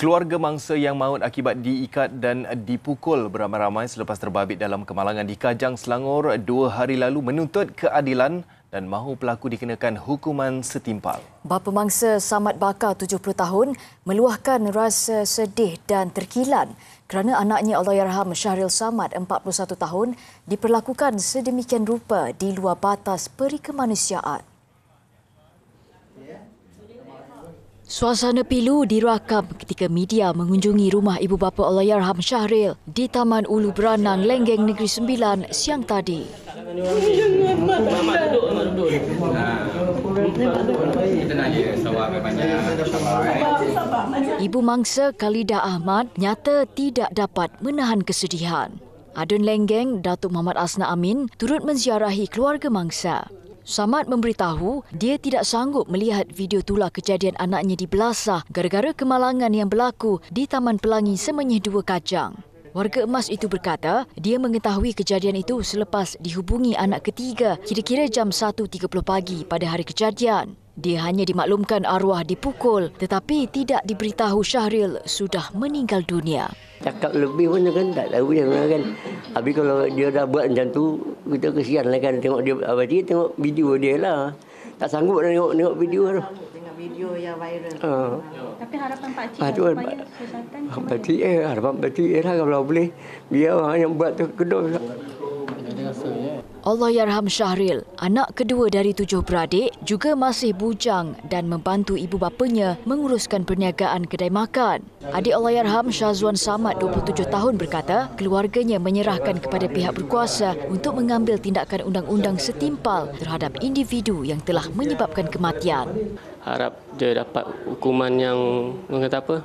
Keluarga mangsa yang maut akibat diikat dan dipukul beramai-ramai selepas terbabit dalam kemalangan di Kajang, Selangor dua hari lalu menuntut keadilan dan mahu pelaku dikenakan hukuman setimpal. Bapa mangsa Samad Bakar, 70 tahun, meluahkan rasa sedih dan terkilan kerana anaknya Allahyarham Syahril Samad, 41 tahun, diperlakukan sedemikian rupa di luar batas perikemanusiaan. Suasana pilu dirakam ketika media mengunjungi rumah ibu bapa Allahyarham Syahril di Taman Ulu Beranang, Lenggeng Negeri Sembilan siang tadi. Ibu mangsa Khalida Ahmad nyata tidak dapat menahan kesedihan. Adun Lenggeng, Datuk Muhammad Asna Amin turut menziarahi keluarga mangsa. Samad memberitahu dia tidak sanggup melihat video tular kejadian anaknya di Belasah gara-gara kemalangan yang berlaku di Taman Pelangi Semenyih Dua Kajang. Warga emas itu berkata dia mengetahui kejadian itu selepas dihubungi anak ketiga kira-kira jam 1.30 pagi pada hari kejadian. Dia hanya dimaklumkan arwah dipukul tetapi tidak diberitahu Syahril sudah meninggal dunia. Cakap lebih pun kan tak tahu yang kan. Habis kalau dia dah buat macam tu, kita kesian lah kan tengok dia apa dia tengok video dia lah. Tak sanggup dah tengok tengok video tu. Video yang viral. Uh. Tapi harapan Pak Cik ah, supaya Pak Cik eh, harapan Pak Cik eh lah kalau boleh. Biar orang yang buat tu kedok. Allah Yarham Syahril, anak kedua dari tujuh beradik, juga masih bujang dan membantu ibu bapanya menguruskan perniagaan kedai makan. Adik Allah Yarham Syazwan Samad, 27 tahun berkata, keluarganya menyerahkan kepada pihak berkuasa untuk mengambil tindakan undang-undang setimpal terhadap individu yang telah menyebabkan kematian. Harap dia dapat hukuman yang, orang kata apa,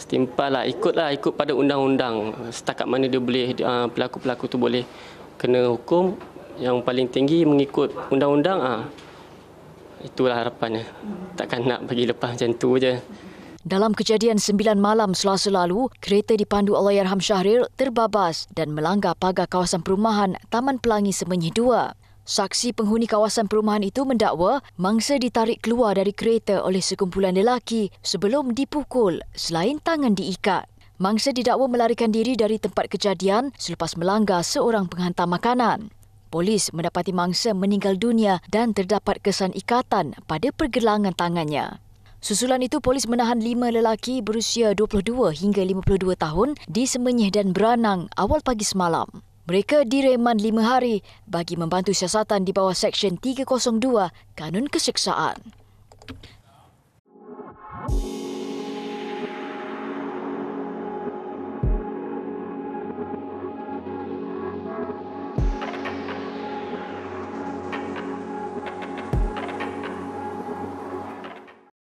setimpal lah, ikutlah, ikut pada undang-undang. Setakat mana dia boleh, ah, pelaku-pelaku tu boleh kena hukum yang paling tinggi mengikut undang-undang ah. Itulah harapannya. Takkan nak bagi lepas macam tu je. Dalam kejadian 9 malam selasa lalu, kereta dipandu oleh Yarham Syahrir terbabas dan melanggar pagar kawasan perumahan Taman Pelangi Semenyih 2. Saksi penghuni kawasan perumahan itu mendakwa mangsa ditarik keluar dari kereta oleh sekumpulan lelaki sebelum dipukul selain tangan diikat. Mangsa didakwa melarikan diri dari tempat kejadian selepas melanggar seorang penghantar makanan. Polis mendapati mangsa meninggal dunia dan terdapat kesan ikatan pada pergelangan tangannya. Susulan itu polis menahan lima lelaki berusia 22 hingga 52 tahun di Semenyih dan Beranang awal pagi semalam. Mereka direman lima hari bagi membantu siasatan di bawah Seksyen 302 Kanun Keseksaan.